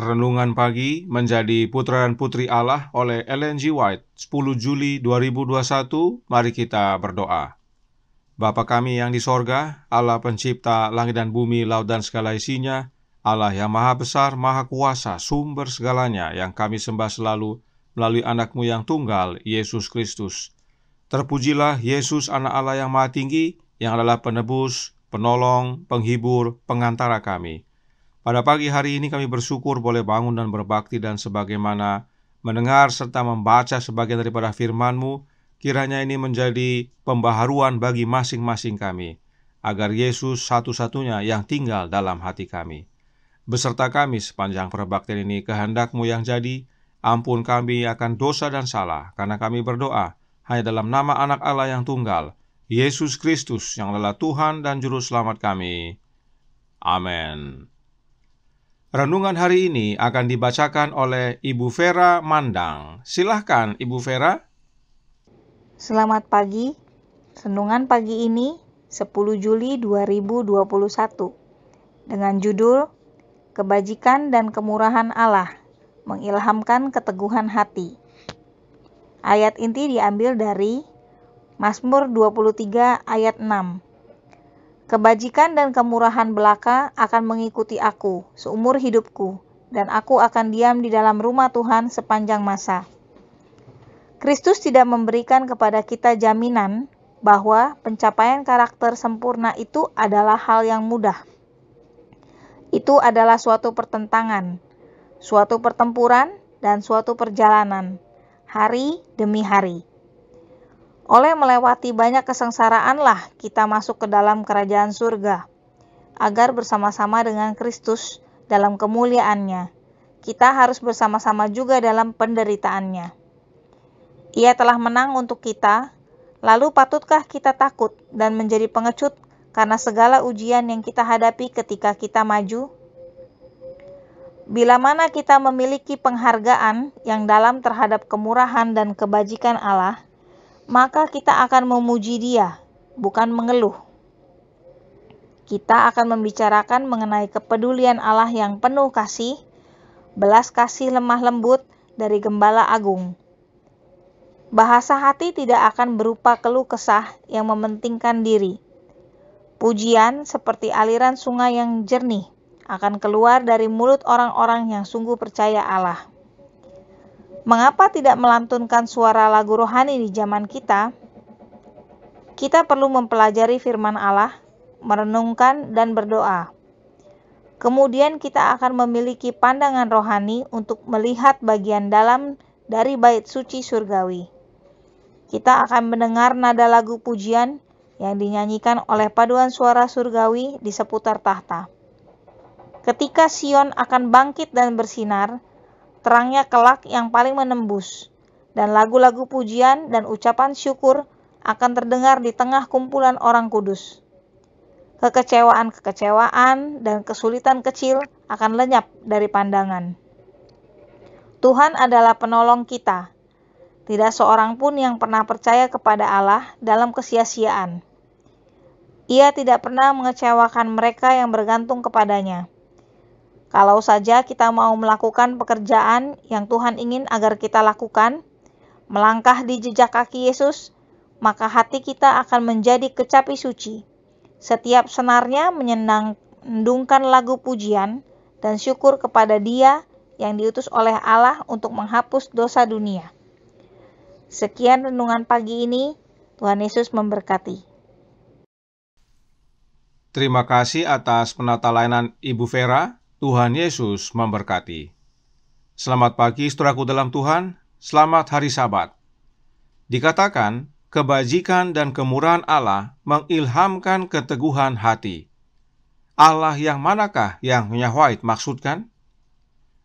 Renungan Pagi menjadi Putra dan Putri Allah oleh Ellen G. White, 10 Juli 2021. Mari kita berdoa. Bapa kami yang di sorga, Allah pencipta langit dan bumi, laut dan segala isinya, Allah yang maha besar, maha kuasa, sumber segalanya yang kami sembah selalu melalui anakmu yang tunggal, Yesus Kristus. Terpujilah Yesus anak Allah yang maha tinggi, yang adalah penebus, penolong, penghibur, pengantara kami pada pagi hari ini kami bersyukur boleh bangun dan berbakti dan sebagaimana mendengar serta membaca sebagian daripada firman-Mu, kiranya ini menjadi pembaharuan bagi masing-masing kami, agar Yesus satu-satunya yang tinggal dalam hati kami. Beserta kami sepanjang perbaktian ini kehendak-Mu yang jadi, ampun kami akan dosa dan salah, karena kami berdoa hanya dalam nama anak Allah yang tunggal, Yesus Kristus yang adalah Tuhan dan Juru Selamat kami. Amin. Renungan hari ini akan dibacakan oleh Ibu Vera Mandang. Silahkan Ibu Vera. Selamat pagi. Renungan pagi ini 10 Juli 2021 dengan judul Kebajikan dan Kemurahan Allah Mengilhamkan Keteguhan Hati. Ayat inti diambil dari Mazmur 23 ayat 6 Kebajikan dan kemurahan belaka akan mengikuti aku seumur hidupku, dan aku akan diam di dalam rumah Tuhan sepanjang masa. Kristus tidak memberikan kepada kita jaminan bahwa pencapaian karakter sempurna itu adalah hal yang mudah. Itu adalah suatu pertentangan, suatu pertempuran, dan suatu perjalanan hari demi hari. Oleh melewati banyak kesengsaraanlah kita masuk ke dalam kerajaan surga, agar bersama-sama dengan Kristus dalam kemuliaannya, kita harus bersama-sama juga dalam penderitaannya. Ia telah menang untuk kita, lalu patutkah kita takut dan menjadi pengecut karena segala ujian yang kita hadapi ketika kita maju? Bila mana kita memiliki penghargaan yang dalam terhadap kemurahan dan kebajikan Allah, maka kita akan memuji Dia, bukan mengeluh. Kita akan membicarakan mengenai kepedulian Allah yang penuh kasih, belas kasih lemah lembut dari Gembala Agung. Bahasa hati tidak akan berupa keluh kesah yang mementingkan diri. Pujian seperti aliran sungai yang jernih akan keluar dari mulut orang-orang yang sungguh percaya Allah. Mengapa tidak melantunkan suara lagu rohani di zaman kita? Kita perlu mempelajari firman Allah, merenungkan, dan berdoa. Kemudian, kita akan memiliki pandangan rohani untuk melihat bagian dalam dari bait suci surgawi. Kita akan mendengar nada lagu pujian yang dinyanyikan oleh paduan suara surgawi di seputar tahta. Ketika Sion akan bangkit dan bersinar, terangnya kelak yang paling menembus, dan lagu-lagu pujian dan ucapan syukur akan terdengar di tengah kumpulan orang kudus. Kekecewaan-kekecewaan dan kesulitan kecil akan lenyap dari pandangan. Tuhan adalah penolong kita. Tidak seorang pun yang pernah percaya kepada Allah dalam kesia-siaan. Ia tidak pernah mengecewakan mereka yang bergantung kepadanya kalau saja kita mau melakukan pekerjaan yang Tuhan ingin agar kita lakukan, melangkah di jejak kaki Yesus, maka hati kita akan menjadi kecapi suci. Setiap senarnya menyendungkan lagu pujian dan syukur kepada Dia yang diutus oleh Allah untuk menghapus dosa dunia. Sekian renungan pagi ini, Tuhan Yesus memberkati. Terima kasih atas penata layanan Ibu Vera. Tuhan Yesus memberkati. Selamat pagi, saudaraku dalam Tuhan. Selamat hari Sabat. Dikatakan, kebajikan dan kemurahan Allah mengilhamkan keteguhan hati. Allah yang manakah yang Yahweh maksudkan?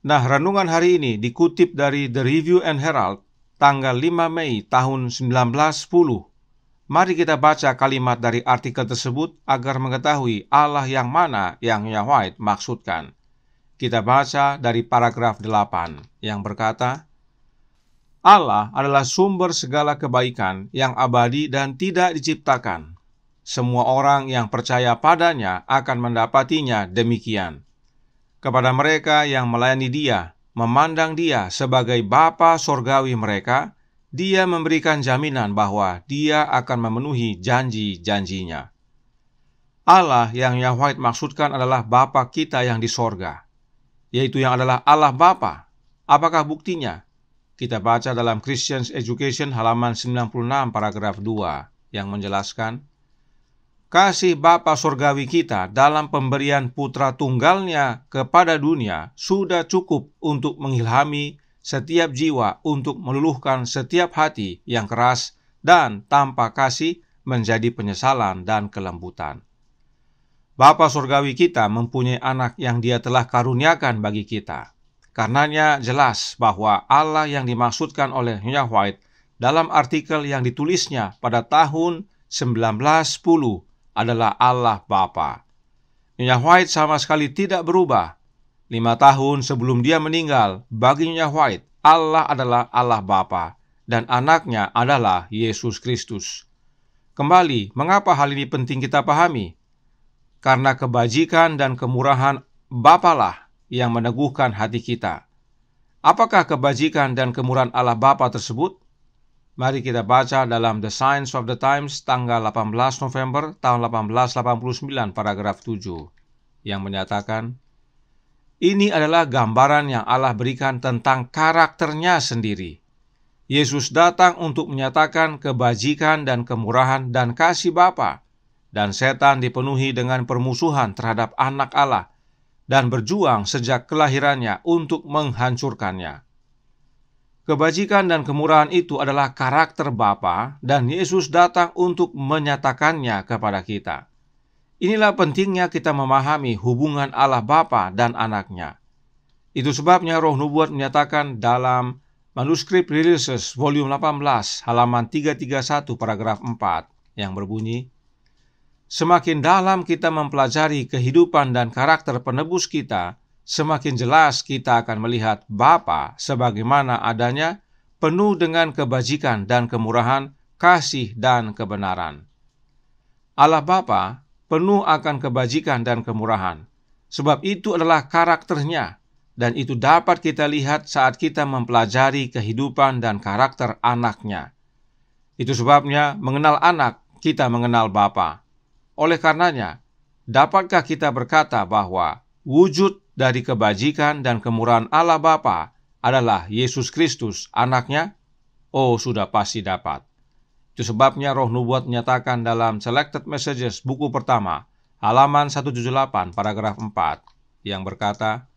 Nah, renungan hari ini dikutip dari The Review and Herald tanggal 5 Mei tahun 1910. Mari kita baca kalimat dari artikel tersebut agar mengetahui Allah yang mana yang Yahweh maksudkan. Kita baca dari paragraf 8 yang berkata, Allah adalah sumber segala kebaikan yang abadi dan tidak diciptakan. Semua orang yang percaya padanya akan mendapatinya demikian. Kepada mereka yang melayani dia, memandang dia sebagai Bapa Sorgawi mereka, dia memberikan jaminan bahwa dia akan memenuhi janji-janjinya. Allah yang Yahweh maksudkan adalah Bapa kita yang di sorga yaitu yang adalah Allah Bapa. Apakah buktinya? Kita baca dalam Christian's Education halaman 96 paragraf 2 yang menjelaskan, Kasih Bapa Surgawi kita dalam pemberian putra tunggalnya kepada dunia sudah cukup untuk mengilhami setiap jiwa untuk meluluhkan setiap hati yang keras dan tanpa kasih menjadi penyesalan dan kelembutan. Bapa Surgawi kita mempunyai anak yang dia telah karuniakan bagi kita. Karenanya jelas bahwa Allah yang dimaksudkan oleh Nyonya White dalam artikel yang ditulisnya pada tahun 1910 adalah Allah Bapa. Nyonya White sama sekali tidak berubah. Lima tahun sebelum dia meninggal, bagi Nyonya White, Allah adalah Allah Bapa dan anaknya adalah Yesus Kristus. Kembali, mengapa hal ini penting kita pahami? karena kebajikan dan kemurahan Bapalah yang meneguhkan hati kita. Apakah kebajikan dan kemurahan Allah Bapa tersebut? Mari kita baca dalam The Science of the Times tanggal 18 November tahun 1889 paragraf 7 yang menyatakan ini adalah gambaran yang Allah berikan tentang karakternya sendiri. Yesus datang untuk menyatakan kebajikan dan kemurahan dan kasih Bapa dan setan dipenuhi dengan permusuhan terhadap anak Allah dan berjuang sejak kelahirannya untuk menghancurkannya. Kebajikan dan kemurahan itu adalah karakter Bapa dan Yesus datang untuk menyatakannya kepada kita. Inilah pentingnya kita memahami hubungan Allah Bapa dan anaknya. Itu sebabnya roh nubuat menyatakan dalam manuskrip Releases volume 18 halaman 331 paragraf 4 yang berbunyi, Semakin dalam kita mempelajari kehidupan dan karakter penebus kita, semakin jelas kita akan melihat Bapa sebagaimana adanya, penuh dengan kebajikan dan kemurahan, kasih dan kebenaran. Allah Bapa penuh akan kebajikan dan kemurahan, sebab itu adalah karakternya, dan itu dapat kita lihat saat kita mempelajari kehidupan dan karakter anaknya. Itu sebabnya mengenal anak, kita mengenal Bapa. Oleh karenanya, dapatkah kita berkata bahwa wujud dari kebajikan dan kemurahan Allah Bapa adalah Yesus Kristus, anaknya? Oh, sudah pasti dapat. Itu sebabnya roh nubuat menyatakan dalam Selected Messages buku pertama, halaman 178, paragraf 4, yang berkata,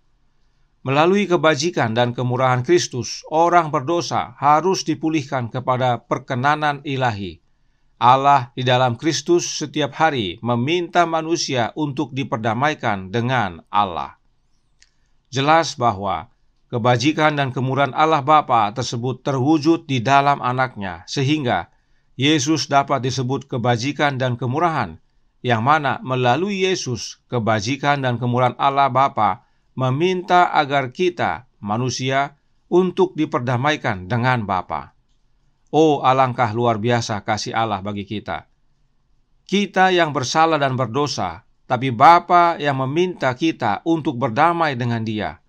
Melalui kebajikan dan kemurahan Kristus, orang berdosa harus dipulihkan kepada perkenanan ilahi Allah di dalam Kristus setiap hari meminta manusia untuk diperdamaikan dengan Allah. Jelas bahwa kebajikan dan kemurahan Allah Bapa tersebut terwujud di dalam anaknya sehingga Yesus dapat disebut kebajikan dan kemurahan yang mana melalui Yesus kebajikan dan kemurahan Allah Bapa meminta agar kita manusia untuk diperdamaikan dengan Bapa. Oh, alangkah luar biasa kasih Allah bagi kita. Kita yang bersalah dan berdosa, tapi Bapa yang meminta kita untuk berdamai dengan Dia.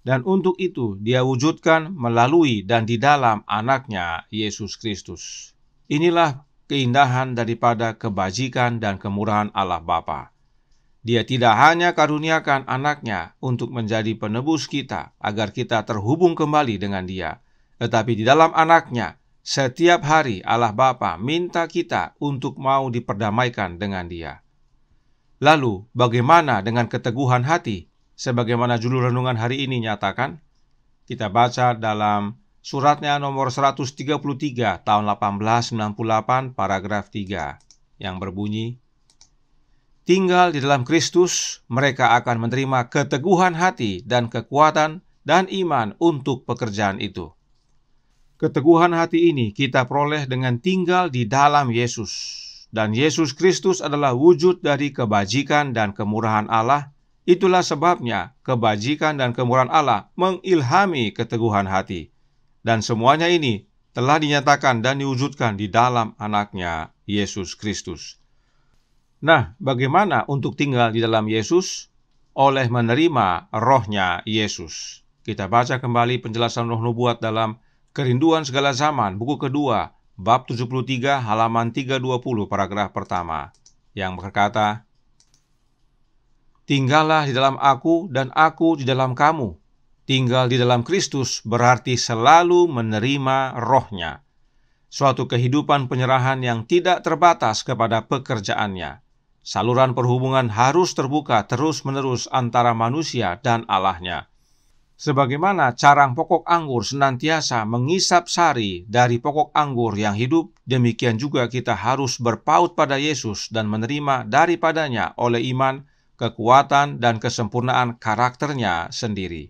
Dan untuk itu dia wujudkan melalui dan di dalam anaknya Yesus Kristus. Inilah keindahan daripada kebajikan dan kemurahan Allah Bapa. Dia tidak hanya karuniakan anaknya untuk menjadi penebus kita agar kita terhubung kembali dengan dia, tetapi di dalam anaknya setiap hari Allah Bapa minta kita untuk mau diperdamaikan dengan Dia. Lalu, bagaimana dengan keteguhan hati sebagaimana judul renungan hari ini nyatakan? Kita baca dalam suratnya nomor 133 tahun 1898 paragraf 3 yang berbunyi Tinggal di dalam Kristus, mereka akan menerima keteguhan hati dan kekuatan dan iman untuk pekerjaan itu. Keteguhan hati ini kita peroleh dengan tinggal di dalam Yesus. Dan Yesus Kristus adalah wujud dari kebajikan dan kemurahan Allah. Itulah sebabnya kebajikan dan kemurahan Allah mengilhami keteguhan hati. Dan semuanya ini telah dinyatakan dan diwujudkan di dalam anaknya, Yesus Kristus. Nah, bagaimana untuk tinggal di dalam Yesus? Oleh menerima rohnya Yesus. Kita baca kembali penjelasan roh nubuat dalam Kerinduan Segala Zaman, buku kedua, bab 73, halaman 320, paragraf pertama, yang berkata, Tinggallah di dalam aku dan aku di dalam kamu. Tinggal di dalam Kristus berarti selalu menerima rohnya. Suatu kehidupan penyerahan yang tidak terbatas kepada pekerjaannya. Saluran perhubungan harus terbuka terus-menerus antara manusia dan Allahnya sebagaimana carang pokok anggur senantiasa mengisap sari dari pokok anggur yang hidup, demikian juga kita harus berpaut pada Yesus dan menerima daripadanya oleh iman, kekuatan, dan kesempurnaan karakternya sendiri.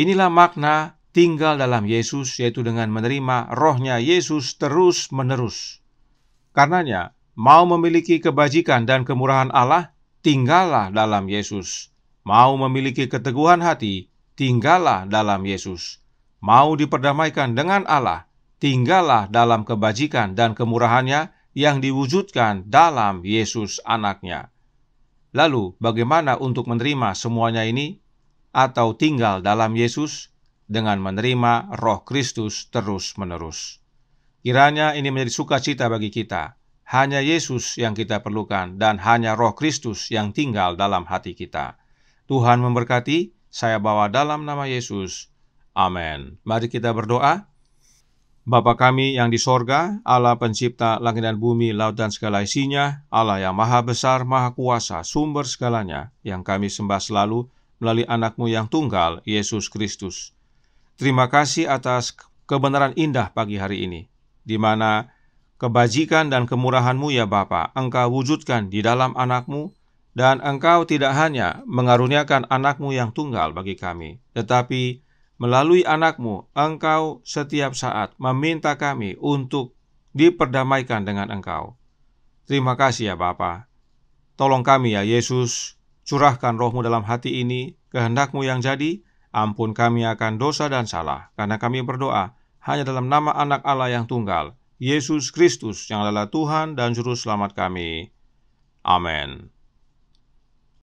Inilah makna tinggal dalam Yesus, yaitu dengan menerima rohnya Yesus terus-menerus. Karenanya, mau memiliki kebajikan dan kemurahan Allah, tinggallah dalam Yesus. Mau memiliki keteguhan hati, tinggallah dalam Yesus. Mau diperdamaikan dengan Allah, tinggallah dalam kebajikan dan kemurahannya yang diwujudkan dalam Yesus anaknya. Lalu bagaimana untuk menerima semuanya ini? Atau tinggal dalam Yesus dengan menerima roh Kristus terus-menerus. Kiranya ini menjadi sukacita bagi kita. Hanya Yesus yang kita perlukan dan hanya roh Kristus yang tinggal dalam hati kita. Tuhan memberkati, saya bawa dalam nama Yesus. Amin. Mari kita berdoa. Bapa kami yang di sorga, Allah pencipta langit dan bumi, laut dan segala isinya, Allah yang maha besar, maha kuasa, sumber segalanya, yang kami sembah selalu melalui anakmu yang tunggal, Yesus Kristus. Terima kasih atas kebenaran indah pagi hari ini, di mana kebajikan dan kemurahanmu ya Bapa, engkau wujudkan di dalam anakmu, dan engkau tidak hanya mengaruniakan anakmu yang tunggal bagi kami, tetapi melalui anakmu engkau setiap saat meminta kami untuk diperdamaikan dengan engkau. Terima kasih ya Bapa. Tolong kami ya Yesus, curahkan rohmu dalam hati ini, kehendakmu yang jadi, ampun kami akan dosa dan salah, karena kami berdoa hanya dalam nama anak Allah yang tunggal, Yesus Kristus yang adalah Tuhan dan Juru Selamat kami. Amin.